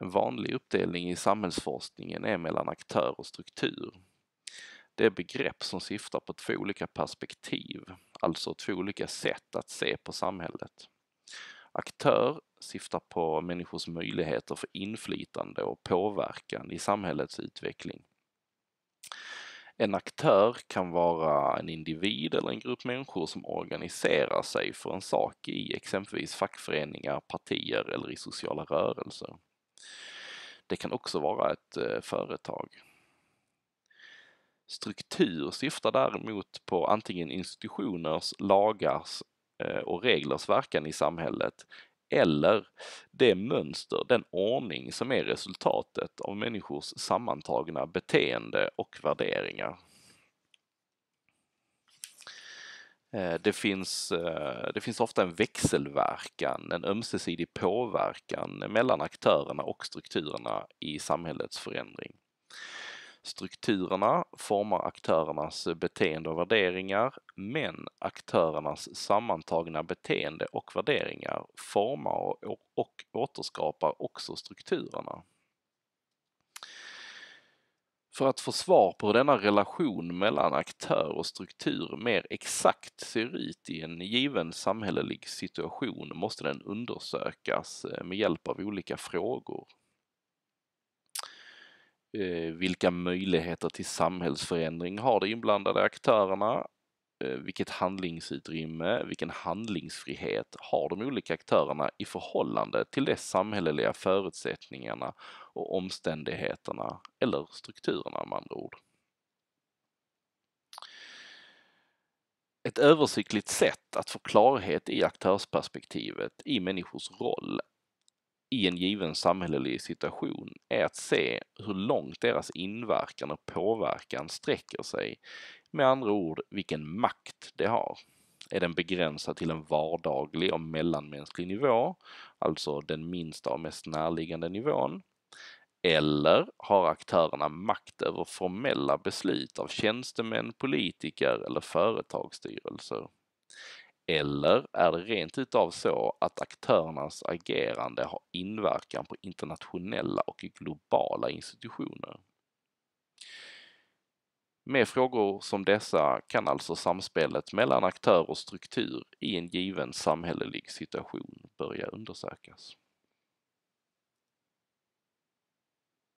En vanlig uppdelning i samhällsforskningen är mellan aktör och struktur. Det är begrepp som syftar på två olika perspektiv, alltså två olika sätt att se på samhället. Aktör syftar på människors möjligheter för inflytande och påverkan i samhällets utveckling. En aktör kan vara en individ eller en grupp människor som organiserar sig för en sak i exempelvis fackföreningar, partier eller i sociala rörelser. Det kan också vara ett eh, företag. Struktur syftar däremot på antingen institutioners, lagars eh, och reglers verkan i samhället eller det mönster, den ordning som är resultatet av människors sammantagna beteende och värderingar. Eh, det finns, eh, det finns ofta en växelverkan, en ömsesidig påverkan mellan aktörerna och strukturerna i samhällets förändring. Strukturerna formar aktörernas beteende och värderingar, men aktörernas sammantagna beteende och värderingar formar och återskapar också strukturerna. För att få svar på hur denna relation mellan aktör och struktur mer exakt ser ut i en given samhällelig situation måste den undersökas eh, med hjälp av olika frågor. Eh, vilka möjligheter till samhällsförändring har de inblandade aktörerna? Eh, vilket handlingsutrymme, vilken handlingsfrihet har de olika aktörerna i förhållande till de samhälleliga förutsättningarna och omständigheterna eller strukturerna med andra ord. Ett översiktligt sätt att få klarhet i aktörsperspektivet i människors roll i en given samhällelig situation är att se hur långt deras inverkan och påverkan sträcker sig. Med andra ord vilken makt de har. Är den begränsad till en vardaglig och mellanmänsklig nivå, alltså den minsta och mest närliggande nivån? Eller har aktörerna makt över formella beslut av tjänstemän, politiker eller företagsstyrelser? Eller är det rent utav så att aktörernas agerande har inverkan på internationella och globala institutioner? Med frågor som dessa kan alltså samspelet mellan aktör och struktur i en given samhällelig situation börja undersökas.